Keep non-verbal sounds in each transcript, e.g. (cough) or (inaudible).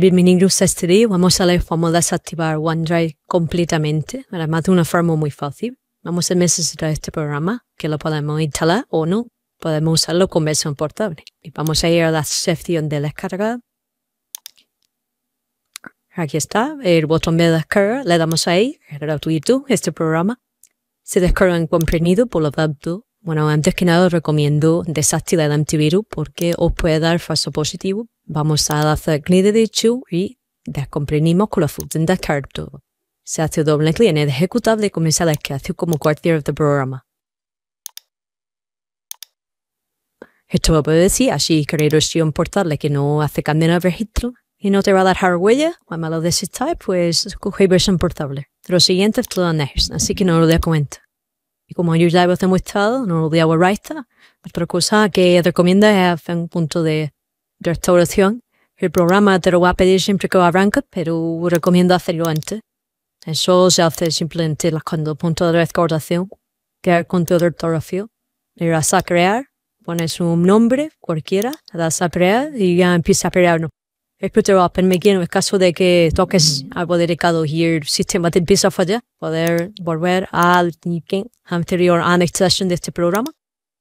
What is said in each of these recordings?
bienvenidos a este día. vamos a la forma desactivar OneDrive completamente, además de una forma muy fácil. Vamos a necesitar este programa, que lo podemos instalar o no. Podemos usarlo con versión portable. Y vamos a ir a la sección de descarga. Aquí está, el botón de descarga, le damos ahí, es gratuito este programa. Se descarga en comprimido, por lo tanto, bueno, antes que nada os recomiendo desactivar el Antivirus porque os puede dar falso positivo. Vamos a hacer clic derecho y descomprimimos con la función de descarto. Se hace doble clic en el ejecutable y comienza la hace como cualquier del programa. Esto lo puede decir, así queréis portal que no hace cambio en el registro y no te va a dar hardware, huella, cuando lo desistáis, pues coge versión portable. Lo siguiente es todo en así que no lo de cuenta. Y como yo ya hemos mostrado no lo borrar Raista. Otra cosa que recomienda es hacer un punto de restauración. El programa te lo va a pedir siempre que arranques, pero recomiendo hacerlo antes. Eso se hace simplemente cuando el punto de restauración, que el punto de restauración. Le das a crear, pones un nombre cualquiera, le das a crear y ya empieza a no a permitir en el caso de que toques mm. algo dedicado el sistema de a fallar poder volver al anterior anexación de este programa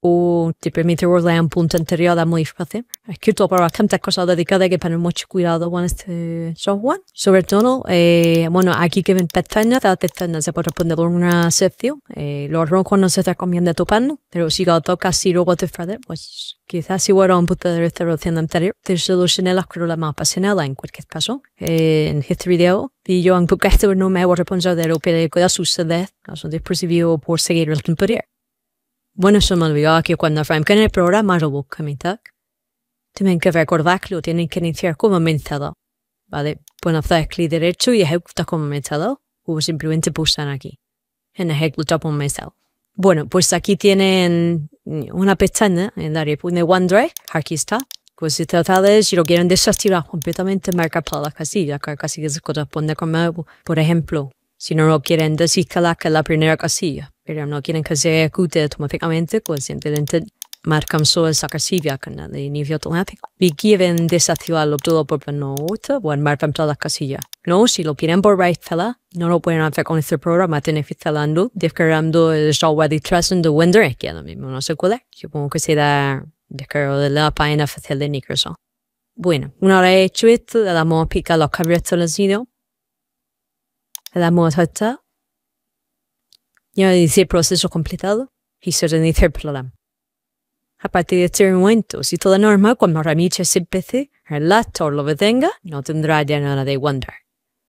o te permite a un punto anterior ¿eh? Es muy fácil. He escrito para bastantes cosas dedicadas que tener mucho cuidado con este software. Sobre todo, eh, bueno, aquí que ven pestañas, las pestañas se puede poner por una sección. Eh, los roncos no se recomienda topando pero si lo tocas y luego te frades, pues quizás si fuera un punto de restauración anterior, te solucioné las más pasional en cualquier caso. en este video, y yo en (laughs) esto no me hago responsable de lo que pueda suceder a su dispositivo por seguir el temporal. Bueno, me olvidaba que cuando en el programa lo mi tag Tienen que recordarlo, tienen que iniciar como menzado. Vale, pueden hacer clic derecho y ejecutar como menzado, o simplemente pulsan aquí, en ejecutar como menzado. Bueno, pues aquí tienen una pestaña en la de OneDrive, aquí está, pues se trata de si lo quieren desactivar completamente, marca para la casilla, que casi que se corresponde con, por ejemplo, si no lo quieren desinstalar, que es la primera casilla no quieren que se ma automáticamente, kol pues, marcan dented solo esa el nivel automático de inicio automático, y quieren given todo por penota, buen pues, todas las casilla. No, si lo quieren por right no lo pueden hacer con este programa, tienen que instalando, descargando el software de Trust de Windows, que ahora mismo no sé cuál es. Supongo que será descargo de la página oficial de Microsoft. Bueno, una vez hecho esto, le damos pica los cambios establecidos. Le damos esto ya dice proceso completado y se el programa. A partir de este momento, si toda norma cuando Ramírez se empece, el actor lo detenga, no tendrá ya nada de Wonder.